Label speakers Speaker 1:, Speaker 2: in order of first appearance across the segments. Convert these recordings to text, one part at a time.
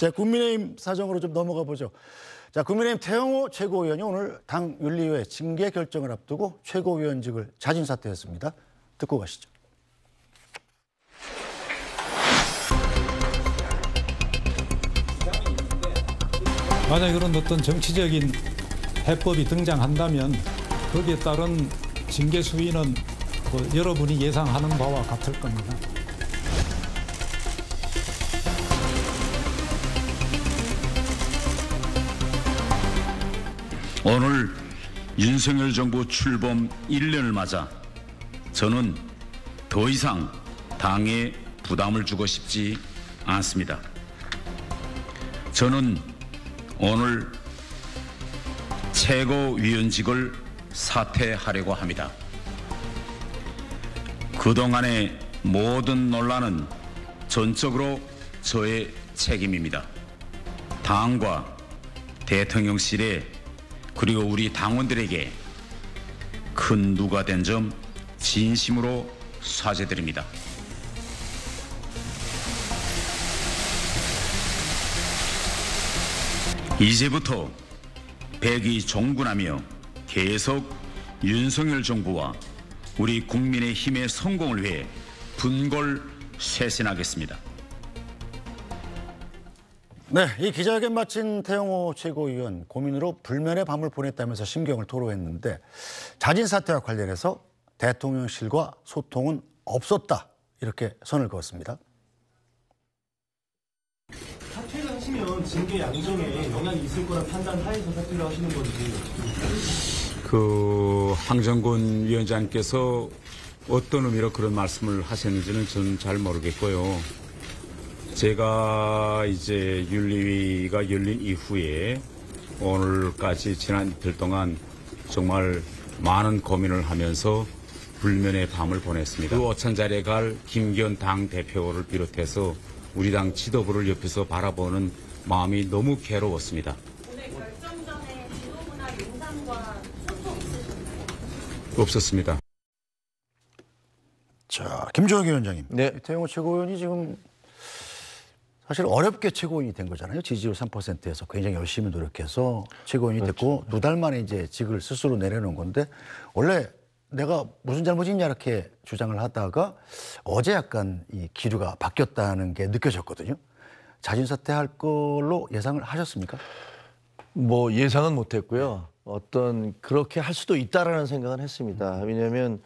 Speaker 1: 자, 국민의힘 사정으로 좀 넘어가 보죠. 자, 국민의힘 태영호 최고위원이 오늘 당 윤리위회 징계 결정을 앞두고 최고위원직을 자진 사퇴했습니다. 듣고 가시죠. 만약 이런 어떤 정치적인 해법이 등장한다면 거기에 따른 징계 수위는 뭐 여러분이 예상하는 바와 같을 겁니다.
Speaker 2: 오늘 윤석열 정부 출범 1년을 맞아 저는 더 이상 당에 부담을 주고 싶지 않습니다. 저는 오늘 최고위원직을 사퇴하려고 합니다. 그동안의 모든 논란은 전적으로 저의 책임입니다. 당과 대통령실의 그리고 우리 당원들에게 큰 누가 된 점 진심으로 사죄드립니다. 이제부터 백이 종군하며 계속 윤석열 정부와 우리 국민의 힘의 성공을 위해 분골 쇄신하겠습니다.
Speaker 1: 네, 이 기자회견 마친 태영호 최고위원 고민으로 불면의 밤을 보냈다면서 심경을 토로했는데 자진 사퇴와 관련해서 대통령실과 소통은 없었다 이렇게 선을 그었습니다. 사퇴를 하시면 징계 양정에 영향이 있을 거란 판단 하에서 사퇴를 하시는 건지.
Speaker 2: 그 황정곤 위원장께서 어떤 의미로 그런 말씀을 하셨는지는 저는 잘 모르겠고요. 제가 이제 윤리위가 열린 이후에 오늘까지 지난 이틀 동안 정말 많은 고민을 하면서 불면의 밤을 보냈습니다. 그 어찬 자리에 갈 김기현 당 대표를 비롯해서 우리 당 지도부를 옆에서 바라보는 마음이 너무 괴로웠습니다. 오늘 결정 전에 지도부나 용산과 소통 없었습니다.
Speaker 1: 자, 김종혁 위원장님. 네. 태영호 최고위원이 지금 사실 어렵게 최고위이된 거잖아요. 지지율 3%에서 굉장히 열심히 노력해서 최고위이 그렇죠. 됐고 두 달 만에 이제 직을 스스로 내려놓은 건데 원래 내가 무슨 잘못이 있냐 이렇게 주장을 하다가 어제 약간 이 기류가 바뀌었다는 게 느껴졌거든요. 자진 사퇴할 걸로 예상을 하셨습니까? 뭐 예상은 못했고요. 어떤
Speaker 3: 그렇게 할 수도 있다라는 생각은 했습니다. 왜냐하면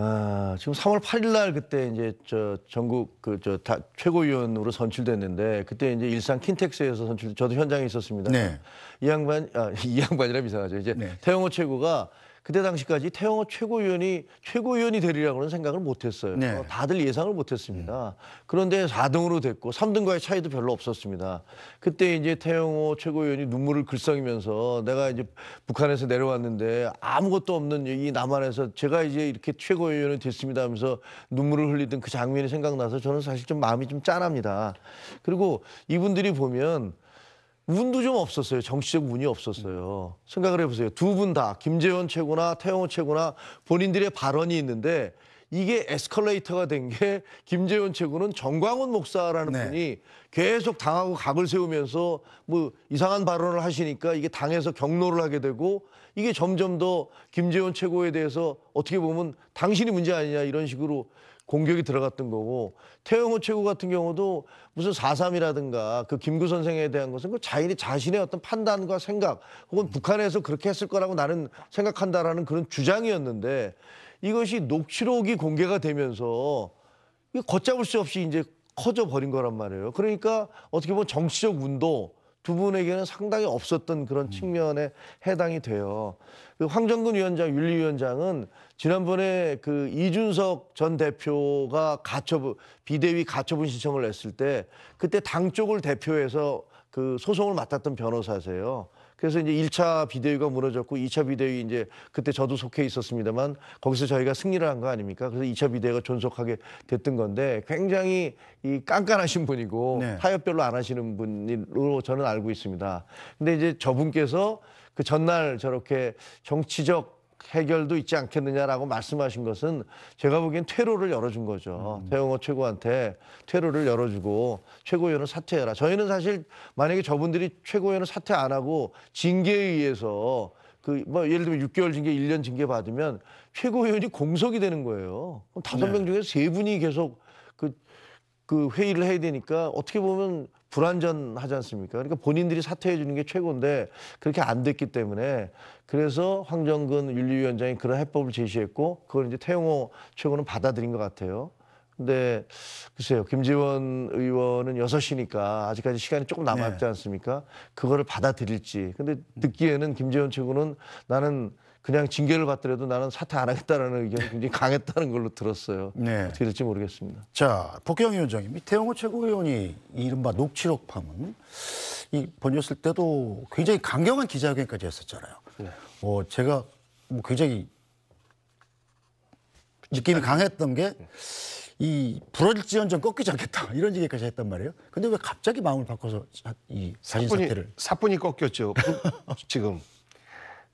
Speaker 3: 아, 지금 3월 8일 날 그때 이제 저 전국 그저다 최고위원으로 선출됐는데 그때 이제 일산 킨텍스에서 선출 저도 현장에 있었습니다. 네. 이 양반 아, 이 양반이라 비상하죠 이제 네. 태영호 최고가 그때 당시까지 태영호 최고위원이 최고위원이 되리라고는 생각을 못했어요. 네. 어, 다들 예상을 못했습니다. 그런데 4등으로 됐고 3등과의 차이도 별로 없었습니다. 그때 이제 태영호 최고위원이 눈물을 글썽이면서 내가 이제 북한에서 내려왔는데 아무것도 없는 이 남한에서 제가 이제 이렇게 최고위원이 됐습니다 하면서 눈물을 흘리던 그 장면이 생각나서 저는 사실 좀 마음이 좀 짠합니다. 그리고 이분들이 보면 운도 좀 없었어요. 정치적 운이 없었어요. 생각을 해보세요. 두 분 다김재원 최고나 태영호 최고나 본인들의 발언이 있는데 이게 에스컬레이터가 된 게김재원 최고는 정광훈 목사라는 네. 분이 계속 당하고 각을 세우면서 뭐 이상한 발언을 하시니까 이게 당에서 경로를 하게 되고 이게 점점 더김재원 최고에 대해서 어떻게 보면 당신이 문제 아니냐 이런 식으로 공격이 들어갔던 거고 태영호 최고 같은 경우도 무슨 사삼이라든가그 김구 선생에 대한 것은 그 자인이 자신의 어떤 판단과 생각 혹은 음. 북한에서 그렇게 했을 거라고 나는 생각한다라는 그런 주장이었는데 이것이 녹취록이 공개가 되면서 걷잡을 수 없이 이제 커져 버린 거란 말이에요. 그러니까 어떻게 보면 정치적 운도 두 분에게는 상당히 없었던 그런 음. 측면에 해당이 돼요. 그 황정근 위원장, 윤리위원장은 지난번에 그 이준석 전 대표가 가처분, 비대위 가처분 신청을 냈을 때 그때 당 쪽을 대표해서 그 소송을 맡았던 변호사세요. 그래서 이제 1차 비대위가 무너졌고 2차 비대위 이제 그때 저도 속해 있었습니다만 거기서 저희가 승리를 한 거 아닙니까? 그래서 2차 비대위가 존속하게 됐던 건데 굉장히 이 깐깐하신 분이고 네. 타협별로 안 하시는 분으로 저는 알고 있습니다. 근데 이제 저분께서 그 전날 저렇게 정치적 해결도 있지 않겠느냐라고 말씀하신 것은 제가 보기엔 퇴로를 열어준 거죠. 음. 태용호 최고한테 퇴로를 열어주고 최고위원은 사퇴해라. 저희는 사실 만약에 저분들이 최고위원은 사퇴 안 하고 징계에 의해서 그 뭐 예를 들면 6개월 징계, 1년 징계 받으면 최고위원이 공석이 되는 거예요. 그럼 다섯 네. 명 중에서 세 분이 계속 그 회의를 해야 되니까 어떻게 보면 불완전하지 않습니까? 그러니까 본인들이 사퇴해 주는 게 최고인데 그렇게 안 됐기 때문에 그래서 황정근 윤리위원장이 그런 해법을 제시했고 그걸 이제 태용호 최고는 받아들인 것 같아요. 근데 글쎄요 김지원 의원은 여섯 시니까 아직까지 시간이 조금 남았지 네. 않습니까? 그거를 받아들일지. 근데 듣기에는 김지원 최고는 나는 그냥 징계를 받더라도 나는 사퇴 안 하겠다라는 의견이 굉장히 강했다는 걸로 들었어요. 네. 어떻게
Speaker 1: 될지 모르겠습니다. 자, 복경 위원장님, 이태영호 최고위원이 이른바 녹취록 파문 이보졌을 때도 굉장히 강경한 기자회견까지 했었잖아요. 네. 어, 제가 뭐 굉장히 느낌이 강했던 게이 불어질지언정 꺾이지 않겠다 이런 얘기까지 했단 말이에요. 근데 왜 갑자기 마음을 바꿔서
Speaker 4: 이 사진 사뿐이, 사태를 사뿐히 꺾였죠. 지금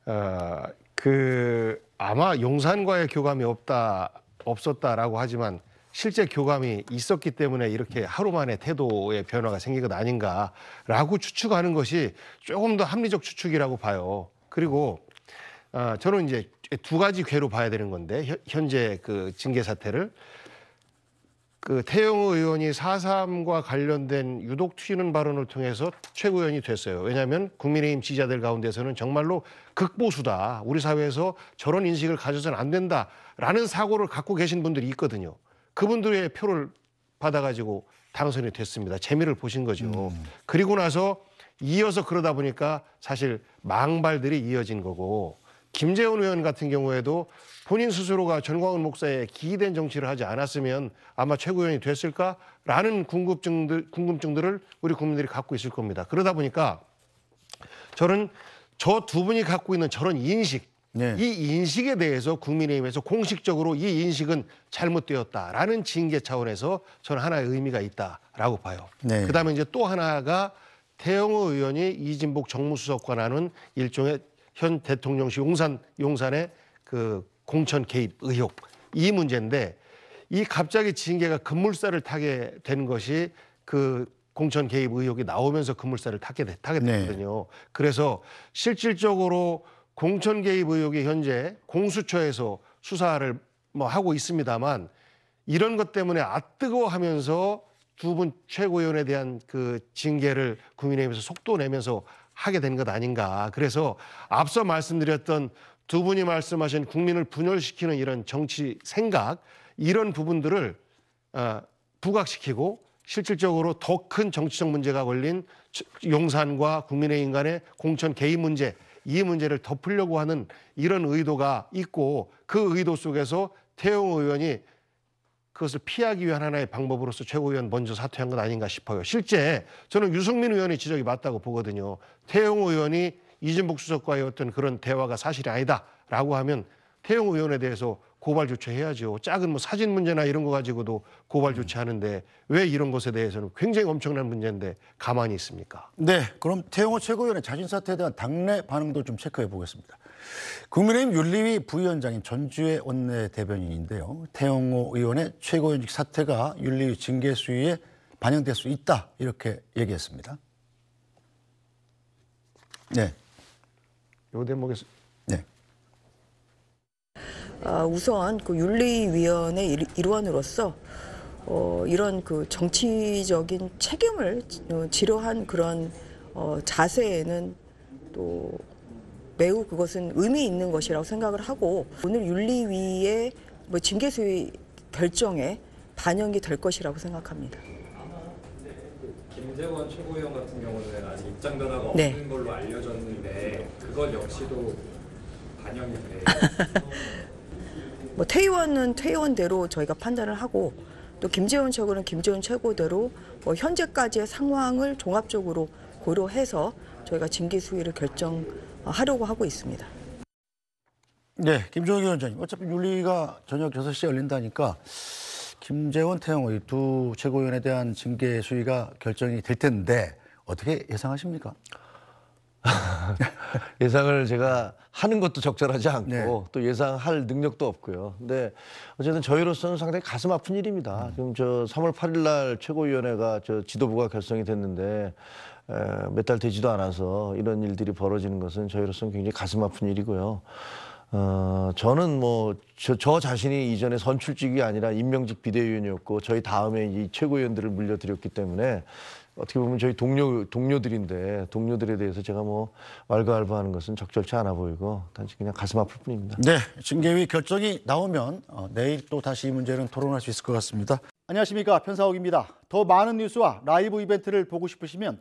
Speaker 4: 어, 그 아마 용산과의 교감이 없다 없었다라고 하지만 실제 교감이 있었기 때문에 이렇게 하루 만에 태도의 변화가 생긴 것 아닌가라고 추측하는 것이 조금 더 합리적 추측이라고 봐요. 그리고 아, 저는 이제 두 가지 궤로 봐야 되는 건데 현재 그 징계 사태를 그 태영호 의원이 4.3과 관련된 유독 튀는 발언을 통해서 최고위원이 됐어요. 왜냐하면 국민의힘 지지자들 가운데서는 정말로 극보수다. 우리 사회에서 저런 인식을 가져선안 된다라는 사고를 갖고 계신 분들이 있거든요. 그분들의 표를 받아가지고 당선이 됐습니다. 재미를 보신 거죠. 음. 그리고 나서 이어서 그러다 보니까 사실 망발들이 이어진 거고 김재원 의원 같은 경우에도 본인 스스로가 전광훈 목사의 기이된 정치를 하지 않았으면 아마 최고위원이 됐을까라는 궁금증들, 궁금증들을 우리 국민들이 갖고 있을 겁니다. 그러다 보니까 저는 저 두 분이 갖고 있는 저런 인식, 네. 이 인식에 대해서 국민의힘에서 공식적으로 이 인식은 잘못되었다라는 징계 차원에서 저는 하나의 의미가 있다라고 봐요. 네. 그다음에 이제 또 하나가 태영호 의원이 이진복 정무수석과 나는 일종의 현 대통령실 용산 용산의 그 공천 개입 의혹 이 문제인데 이 갑자기 징계가 급물살을 타게 된 것이 그 공천 개입 의혹이 나오면서 급물살을 타게 되, 타게 네. 됐거든요. 네. 그래서 실질적으로 공천 개입 의혹이 현재 공수처에서 수사를 뭐 하고 있습니다만 이런 것 때문에 아뜨거워하면서 두 분 최고위원에 대한 그 징계를 국민의힘에서 속도 내면서 하게 된 것 아닌가. 그래서 앞서 말씀드렸던 두 분이 말씀하신 국민을 분열시키는 이런 정치 생각 이런 부분들을 어, 부각시키고 실질적으로 더 큰 정치적 문제가 걸린 용산과 국민의힘 간의 공천 개입 문제 이 문제를 덮으려고 하는 이런 의도가 있고 그 의도 속에서 태용 의원이 그것을 피하기 위한 하나의 방법으로서 최고위원 먼저 사퇴한 건 아닌가 싶어요. 실제 저는 유승민 의원의 지적이 맞다고 보거든요. 태용 의원이 이진복 수석과의 어떤 그런 대화가 사실이 아니다라고 하면 태용 의원에 대해서 고발 조치해야죠. 작은 뭐 사진 문제나 이런 거 가지고도 고발 음. 조치하는데 왜 이런 것에 대해서는 굉장히 엄청난 문제인데 가만히 있습니까? 네, 그럼 태용호 최고위원의 자진 사퇴에 대한 당내 반응도 좀 체크해 보겠습니다.
Speaker 1: 국민의힘 윤리위 부위원장인 전주의 원내 대변인인데요. 태영호 의원의 최고위원직 사태가 윤리위 징계 수위에 반영될 수 있다 이렇게 얘기했습니다. 네. 요 대목에서 네. 아, 우선 그 윤리위원회 일원으로서 어, 이런 그 정치적인 책임을 어, 지려한 그런 어, 자세에는 또 매우 그것은 의미 있는 것이라고 생각을 하고 오늘 윤리위의 뭐 징계 수위 결정에 반영이 될 것이라고 생각합니다.
Speaker 4: 그 김재원 최고위원 같은 경우는 아직 입장 변화가 네. 없는 걸로 알려졌는데 그것 역시도 반영이
Speaker 1: 돼뭐 퇴원은 퇴원대로 저희가 판단을 하고 또 김재원 최고는 김재원 최고대로 뭐 현재까지의 상황을 종합적으로 고려해서 저희가 징계 수위를 결정. 하려고 하고 있습니다. 네, 김종혁 위원장님. 어차피 윤리가 저녁 6시에 열린다니까 김재원, 태영호 이두 최고위원에 대한 징계 수위가 결정이 될 텐데 어떻게 예상하십니까? 예상을 제가 하는 것도 적절하지
Speaker 3: 않고 네. 또 예상할 능력도 없고요. 근데 어쨌든 저희로서는 상당히 가슴 아픈 일입니다. 지금 저 3월 8일 날 최고위원회가 저 지도부가 결성이 됐는데 몇달 되지도 않아서 이런 일들이 벌어지는 것은 저희로서는 굉장히 가슴 아픈 일이고요. 어, 저는 뭐, 저, 저, 자신이 이전에 선출직이 아니라 임명직 비대위원이었고, 저희 다음에 이 최고위원들을 물려드렸기 때문에, 어떻게 보면 저희 동료, 동료들인데, 동료들에 대해서 제가 뭐, 왈가왈부하는 것은 적절치 않아 보이고, 단지 그냥 가슴
Speaker 1: 아플 뿐입니다. 네. 징계위 결정이 나오면, 어, 내일 또 다시 이 문제는 토론할 수 있을 것 같습니다. 안녕하십니까. 편사옥입니다. 더 많은 뉴스와 라이브 이벤트를 보고 싶으시면,